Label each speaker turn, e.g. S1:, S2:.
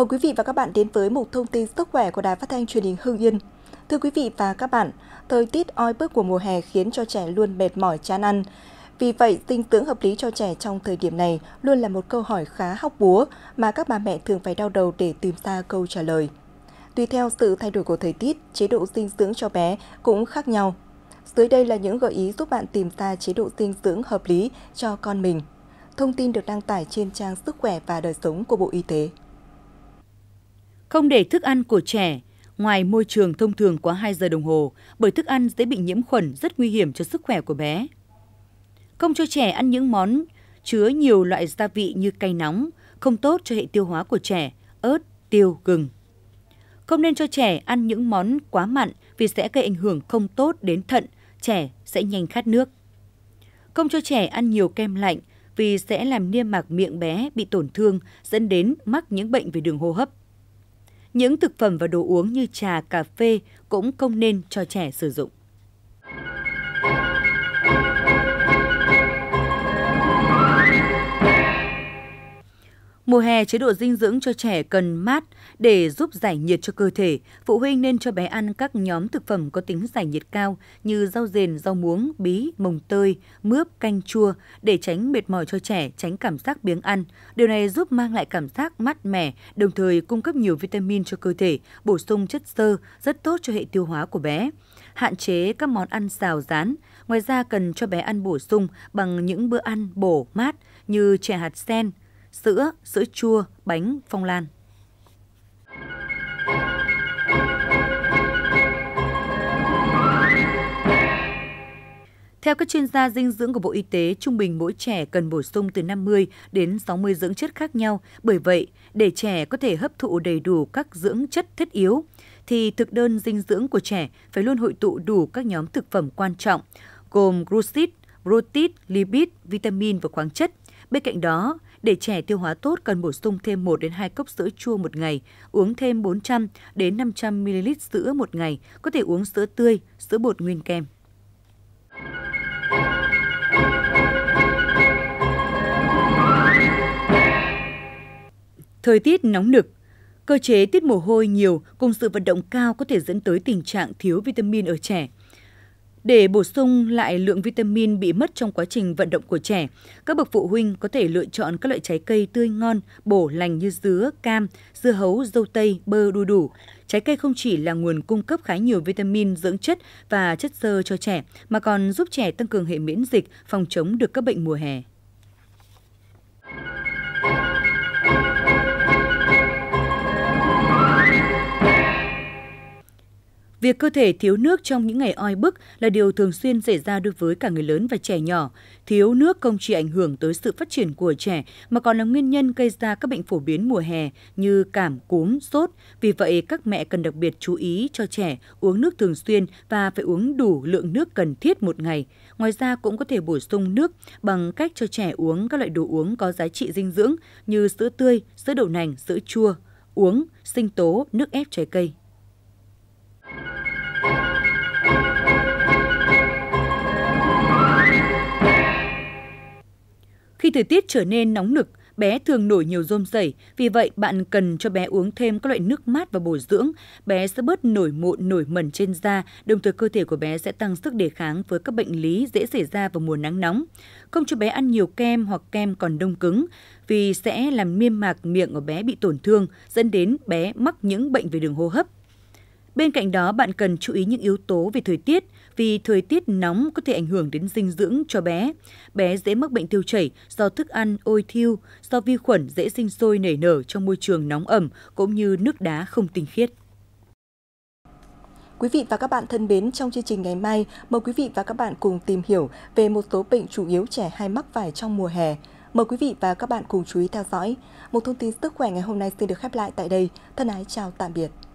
S1: Mời quý vị và các bạn đến với một thông tin sức khỏe của Đài Phát thanh Truyền hình Hưng Yên. Thưa quý vị và các bạn, thời tiết oi bức của mùa hè khiến cho trẻ luôn mệt mỏi chán ăn. Vì vậy, dinh dưỡng hợp lý cho trẻ trong thời điểm này luôn là một câu hỏi khá hóc búa mà các bà mẹ thường phải đau đầu để tìm ra câu trả lời. Tùy theo sự thay đổi của thời tiết, chế độ dinh dưỡng cho bé cũng khác nhau. Dưới đây là những gợi ý giúp bạn tìm ra chế độ dinh dưỡng hợp lý cho con mình. Thông tin được đăng tải trên trang Sức khỏe và Đời sống của Bộ Y tế.
S2: Không để thức ăn của trẻ ngoài môi trường thông thường quá 2 giờ đồng hồ, bởi thức ăn dễ bị nhiễm khuẩn rất nguy hiểm cho sức khỏe của bé. Không cho trẻ ăn những món chứa nhiều loại gia vị như cay nóng, không tốt cho hệ tiêu hóa của trẻ, ớt, tiêu, gừng. Không nên cho trẻ ăn những món quá mặn vì sẽ gây ảnh hưởng không tốt đến thận, trẻ sẽ nhanh khát nước. Không cho trẻ ăn nhiều kem lạnh vì sẽ làm niêm mạc miệng bé bị tổn thương dẫn đến mắc những bệnh về đường hô hấp. Những thực phẩm và đồ uống như trà, cà phê cũng không nên cho trẻ sử dụng. Mùa hè chế độ dinh dưỡng cho trẻ cần mát để giúp giải nhiệt cho cơ thể. Phụ huynh nên cho bé ăn các nhóm thực phẩm có tính giải nhiệt cao như rau dền, rau muống, bí, mồng tơi, mướp, canh chua để tránh mệt mỏi cho trẻ, tránh cảm giác biếng ăn. Điều này giúp mang lại cảm giác mát mẻ, đồng thời cung cấp nhiều vitamin cho cơ thể, bổ sung chất xơ rất tốt cho hệ tiêu hóa của bé. Hạn chế các món ăn xào rán. Ngoài ra cần cho bé ăn bổ sung bằng những bữa ăn bổ mát như chè hạt sen, sữa, sữa chua, bánh, phong lan. Theo các chuyên gia dinh dưỡng của Bộ Y tế, trung bình mỗi trẻ cần bổ sung từ 50 đến 60 dưỡng chất khác nhau. Bởi vậy, để trẻ có thể hấp thụ đầy đủ các dưỡng chất thiết yếu, thì thực đơn dinh dưỡng của trẻ phải luôn hội tụ đủ các nhóm thực phẩm quan trọng, gồm glucid, protein, lipid, vitamin và khoáng chất Bên cạnh đó, để trẻ tiêu hóa tốt cần bổ sung thêm 1 đến 2 cốc sữa chua một ngày, uống thêm 400 đến 500 ml sữa một ngày, có thể uống sữa tươi, sữa bột nguyên kem. Thời tiết nóng nực, cơ chế tiết mồ hôi nhiều cùng sự vận động cao có thể dẫn tới tình trạng thiếu vitamin ở trẻ – để bổ sung lại lượng vitamin bị mất trong quá trình vận động của trẻ, các bậc phụ huynh có thể lựa chọn các loại trái cây tươi ngon, bổ lành như dứa, cam, dưa hấu, dâu tây, bơ đu đủ. Trái cây không chỉ là nguồn cung cấp khá nhiều vitamin, dưỡng chất và chất xơ cho trẻ, mà còn giúp trẻ tăng cường hệ miễn dịch, phòng chống được các bệnh mùa hè. Việc cơ thể thiếu nước trong những ngày oi bức là điều thường xuyên xảy ra đối với cả người lớn và trẻ nhỏ. Thiếu nước không chỉ ảnh hưởng tới sự phát triển của trẻ mà còn là nguyên nhân gây ra các bệnh phổ biến mùa hè như cảm, cúm, sốt. Vì vậy, các mẹ cần đặc biệt chú ý cho trẻ uống nước thường xuyên và phải uống đủ lượng nước cần thiết một ngày. Ngoài ra cũng có thể bổ sung nước bằng cách cho trẻ uống các loại đồ uống có giá trị dinh dưỡng như sữa tươi, sữa đậu nành, sữa chua, uống, sinh tố, nước ép trái cây. Khi thời tiết trở nên nóng nực, bé thường nổi nhiều rôm rẩy, vì vậy bạn cần cho bé uống thêm các loại nước mát và bổ dưỡng, bé sẽ bớt nổi mụn, nổi mẩn trên da, đồng thời cơ thể của bé sẽ tăng sức đề kháng với các bệnh lý dễ xảy ra vào mùa nắng nóng. Không cho bé ăn nhiều kem hoặc kem còn đông cứng, vì sẽ làm niêm mạc miệng của bé bị tổn thương, dẫn đến bé mắc những bệnh về đường hô hấp. Bên cạnh đó, bạn cần chú ý những yếu tố về thời tiết, vì thời tiết nóng có thể ảnh hưởng đến dinh dưỡng cho bé. Bé dễ mắc bệnh tiêu chảy do thức ăn ôi thiêu, do vi khuẩn dễ sinh sôi nảy nở trong môi trường nóng ẩm cũng như nước đá không tinh
S1: khiết. Quý vị và các bạn thân mến, trong chương trình ngày mai, mời quý vị và các bạn cùng tìm hiểu về một số bệnh chủ yếu trẻ hay mắc phải trong mùa hè. Mời quý vị và các bạn cùng chú ý theo dõi. Một thông tin sức khỏe ngày hôm nay xin được khép lại tại đây. Thân ái chào tạm biệt.